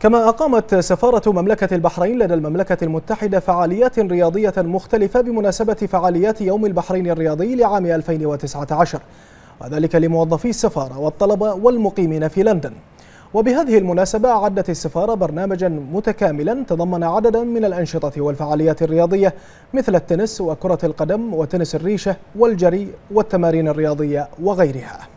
كما أقامت سفارة مملكة البحرين لدى المملكة المتحدة فعاليات رياضية مختلفة بمناسبة فعاليات يوم البحرين الرياضي لعام 2019 وذلك لموظفي السفارة والطلبة والمقيمين في لندن وبهذه المناسبة عدت السفارة برنامجا متكاملا تضمن عددا من الأنشطة والفعاليات الرياضية مثل التنس وكرة القدم وتنس الريشة والجري والتمارين الرياضية وغيرها